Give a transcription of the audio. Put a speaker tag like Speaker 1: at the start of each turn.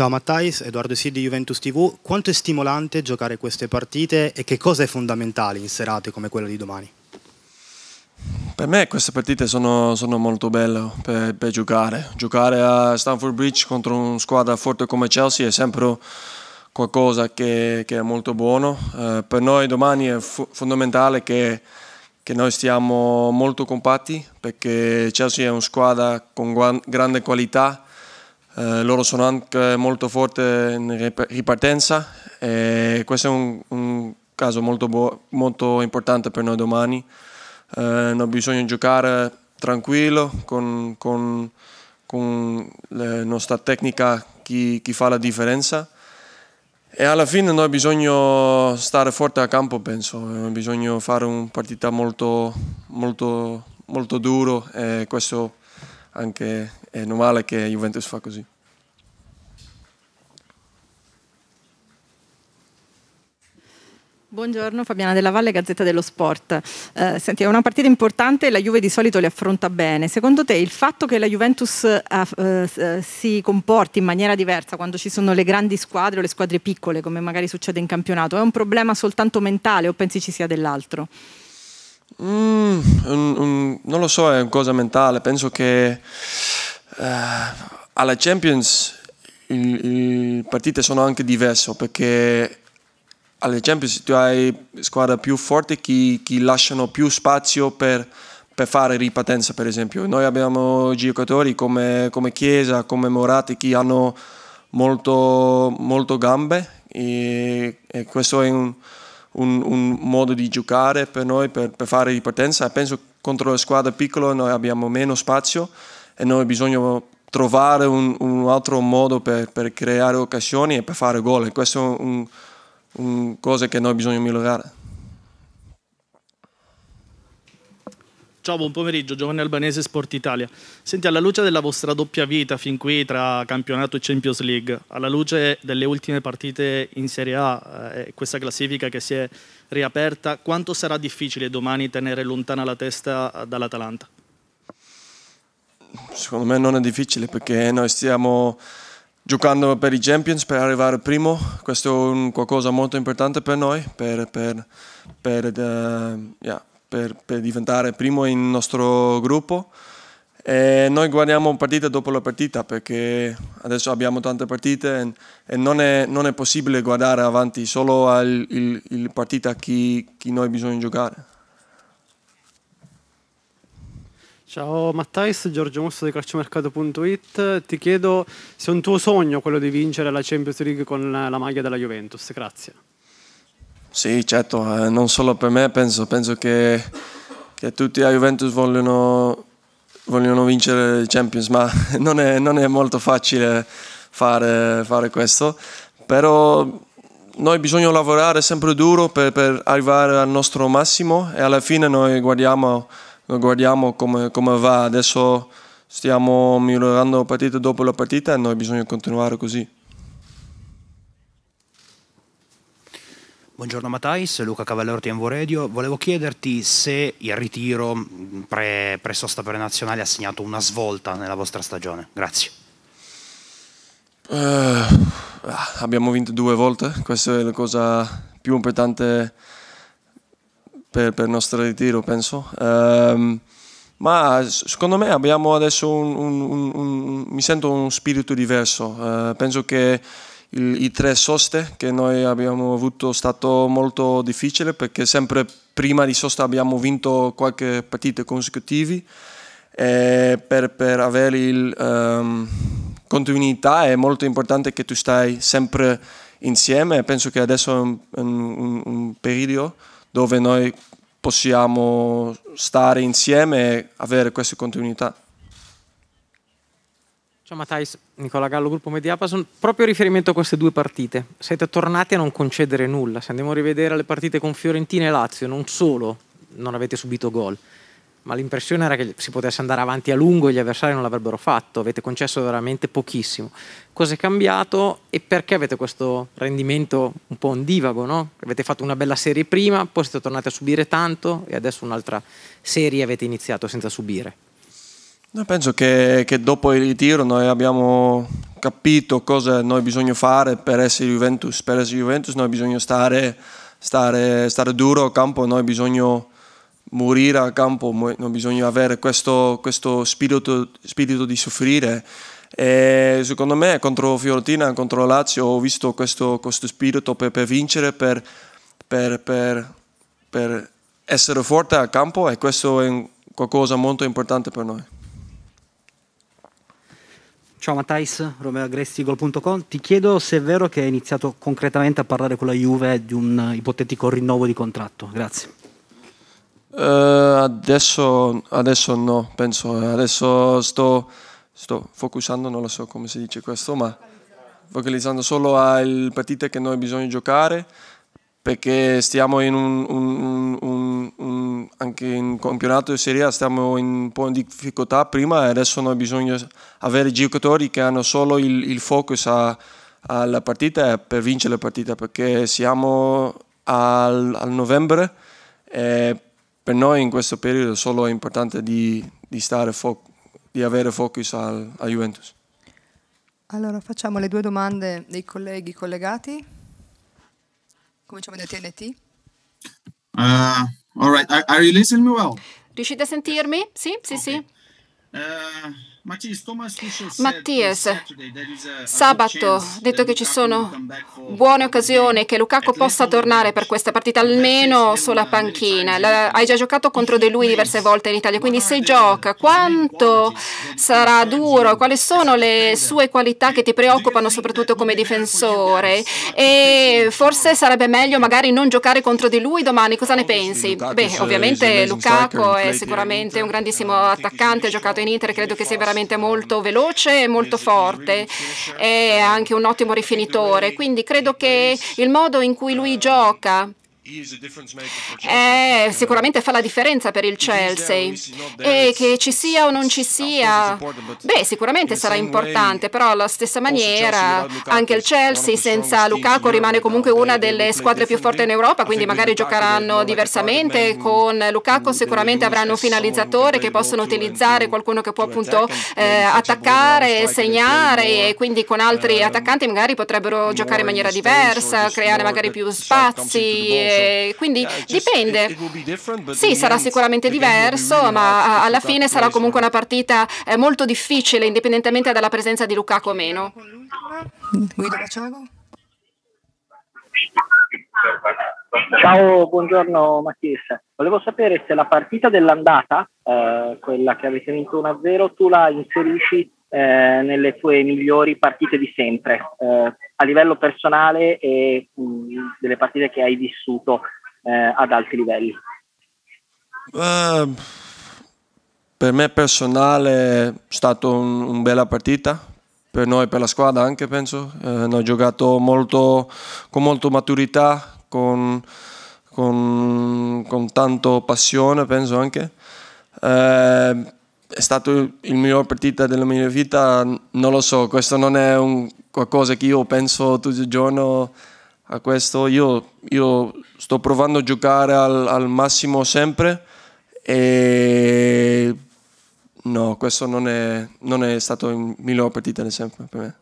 Speaker 1: Ciao Mattais, Edoardo Sidi, Juventus TV. Quanto è stimolante giocare queste partite e che cosa è fondamentale in serate come quella di domani?
Speaker 2: Per me queste partite sono, sono molto belle per, per, giocare. Giocare a Stanford Bridge contro una squadra forte come Chelsea è sempre qualcosa che, che è molto buono. Eh, per noi domani è fondamentale che, che, noi stiamo molto compatti perché Chelsea è una squadra con grande qualità eh, loro sono anche molto forti in ripartenza e questo è un, un caso molto, molto, importante per noi domani. Eh, noi bisogna giocare tranquillo con, con, con la nostra tecnica che, che fa la differenza. E alla fine noi bisogna stare forte a campo, penso, eh, bisogna fare una partita molto, molto, molto dura e questo anche è normale che Juventus fa così.
Speaker 1: Buongiorno Fabiana Della Valle, Gazzetta dello Sport. Eh, senti, è una partita importante e la Juve di solito le affronta bene. Secondo te il fatto che la Juventus eh, eh, eh, si comporti in maniera diversa quando ci sono le grandi squadre o le squadre piccole, come magari succede in campionato, è un problema soltanto mentale o pensi ci sia dell'altro?
Speaker 2: Mm, un, un, non lo so, è una cosa mentale. Penso che uh, alla Champions le partite sono anche diverse perché alle Champions tu hai squadre più forti che, che lasciano più spazio per, per, fare ripartenza, per esempio. Noi abbiamo giocatori come, come Chiesa, come Morati che hanno molto, molto gambe e, e questo è un un, un modo di giocare per noi per, per fare ripartenza. Penso che contro le squadre piccole noi abbiamo meno spazio e noi bisogna trovare un, un altro modo per, per, creare occasioni e per fare gol. questa è una cosa che noi bisogna migliorare.
Speaker 1: Ciao, buon pomeriggio, Giovanni Albanese, Sport Italia. Senti, alla luce della vostra doppia vita fin qui tra campionato e Champions League, alla luce delle ultime partite in Serie A eh, e eh, questa classifica che si è riaperta, quanto sarà difficile domani tenere lontana la testa eh, dall'Atalanta?
Speaker 2: Secondo me non è difficile perché noi stiamo giocando per i Champions per arrivare primo, questo è un qualcosa molto importante per noi, per, per, per uh, yeah per, per diventare primo in nostro gruppo. E noi guardiamo partita dopo la partita perché adesso abbiamo tante partite e, non è, non, è, possibile guardare avanti solo alla partita il partita che noi bisogna giocare. Ciao Mattais, Giorgio Mosso di calciomercato.it. Ti chiedo se è un tuo sogno quello di
Speaker 1: vincere la Champions League con la maglia della Juventus. Grazie.
Speaker 2: Sì, certo, eh, non solo per me, penso, penso che, che, tutti a Juventus vogliono, vogliono vincere il Champions, ma non è, non è molto facile fare, fare, questo, però noi bisogna lavorare sempre duro per, per, arrivare al nostro massimo e alla fine noi guardiamo, guardiamo come, come va, adesso stiamo migliorando partita dopo la partita e noi bisogna continuare così.
Speaker 1: Buongiorno Mattais, Luca Cavallero TMV Radio. Volevo chiederti se il ritiro mm, pre, pre sosta prenazionale
Speaker 2: ha segnato una svolta nella vostra stagione. Grazie. Eh, ah, abbiamo vinto due volte, questa è la cosa più importante per, per il nostro ritiro, penso. Eh, ma secondo me abbiamo adesso un, un, un, un mi sento un spirito diverso. Eh, penso che il, i tre soste che noi abbiamo avuto è stato molto difficile perché sempre prima di sosta abbiamo vinto qualche partita consecutivi eh, per, per, avere il, um, continuità è molto importante che tu stai sempre insieme penso che adesso è un, un, un periodo dove noi possiamo stare insieme e avere questa continuità. Ciao Mattais, Nicola Gallo, gruppo Mediapason. Proprio riferimento a queste due partite, siete tornati a non concedere nulla. Se andiamo a rivedere le partite con Fiorentina e Lazio, non solo non avete subito gol, ma l'impressione era che si potesse andare avanti a lungo e gli avversari non l'avrebbero fatto. Avete concesso veramente pochissimo. Cosa è cambiato e perché avete questo rendimento un po' ondivago? No? Avete fatto una bella serie prima, poi siete tornati a subire tanto e adesso un'altra serie avete iniziato senza subire. No, penso che, che, dopo il ritiro noi abbiamo capito cosa noi bisogna fare per essere Juventus. Per essere Juventus noi bisogna stare, stare, stare duro a campo, noi bisogna morire a campo, non bisogna avere questo, questo spirito, spirito, di soffrire. E secondo me contro Fiorentina, contro Lazio ho visto questo, questo spirito per, per vincere, per, per, per, essere forte a campo e questo è qualcosa molto importante per noi.
Speaker 1: Ciao Mattais, romeagressigol.com. Ti chiedo se è vero che hai iniziato concretamente a parlare con la Juve di un ipotetico rinnovo di contratto. Grazie.
Speaker 2: Uh, adesso, adesso, no, penso. Adesso sto, sto focussando, non lo so come si dice questo, ma focalizzando solo alle partite che noi bisogna giocare perché stiamo in un, un, un, un anche in campionato di Serie A stiamo in un po' di difficoltà prima e adesso noi bisogna avere giocatori che hanno solo il, il focus a, alla partita per vincere la partita perché siamo al, al novembre e per noi in questo periodo solo è importante di, di, di avere focus al, a Juventus.
Speaker 1: Allora facciamo le due domande dei colleghi collegati. cominciamo da
Speaker 2: Uh, all right, are, are, you listening me well?
Speaker 1: Riuscite a sentirmi? Sì, sì, okay. sì.
Speaker 2: Uh... Mattias,
Speaker 1: eh, sabato ha detto che ci sono buone occasioni che Lukaku possa tornare per questa partita, almeno sulla panchina. hai già giocato contro di lui diverse volte in Italia, quindi se gioca, quanto sarà duro? Quali sono le sue qualità che ti preoccupano soprattutto come difensore? E forse sarebbe meglio magari non giocare contro di lui domani, cosa ne pensi? Beh, ovviamente Lukaku è sicuramente un grandissimo attaccante, ha giocato in Inter, credo che sia veramente veramente molto veloce e molto forte, è anche un ottimo rifinitore, quindi credo che il modo in cui lui gioca eh, sicuramente fa la differenza per il Chelsea e che ci sia o non ci sia, beh sicuramente sarà importante, però alla stessa maniera anche il Chelsea senza Lukaku rimane comunque una delle squadre più forti in Europa, quindi magari giocheranno diversamente con Lukaku, sicuramente avranno un finalizzatore che possono utilizzare, qualcuno che può appunto eh, attaccare, segnare e quindi con altri uh, attaccanti magari potrebbero giocare in maniera diversa, creare magari più spazi Esatto. Eh, quindi dipende. Sì, sarà sicuramente diverso, ma alla fine sarà comunque una partita eh, molto difficile, indipendentemente dalla presenza di Lukaku o meno. Guido Baciago? Ciao, buongiorno Mattias. Volevo sapere se la partita dell'andata, eh, quella che avete vinto 1-0, tu la inserisci eh, nelle tue migliori partite di sempre, eh,
Speaker 2: a livello personale e mh, mm, delle partite che hai vissuto eh, ad alti livelli? Uh, per me personale è stata una un bella partita, per noi, per la squadra anche penso. Abbiamo eh, giocato molto, con molto maturità, con, con, con tanto passione penso anche. Ehm, è stato il miglior partita della mia vita, non lo so, questo non è qualcosa che io penso tutto il giorno a questo, io, io, sto provando a giocare al, al massimo sempre e no, questo non è, non è stata la miglior partita sempre per me.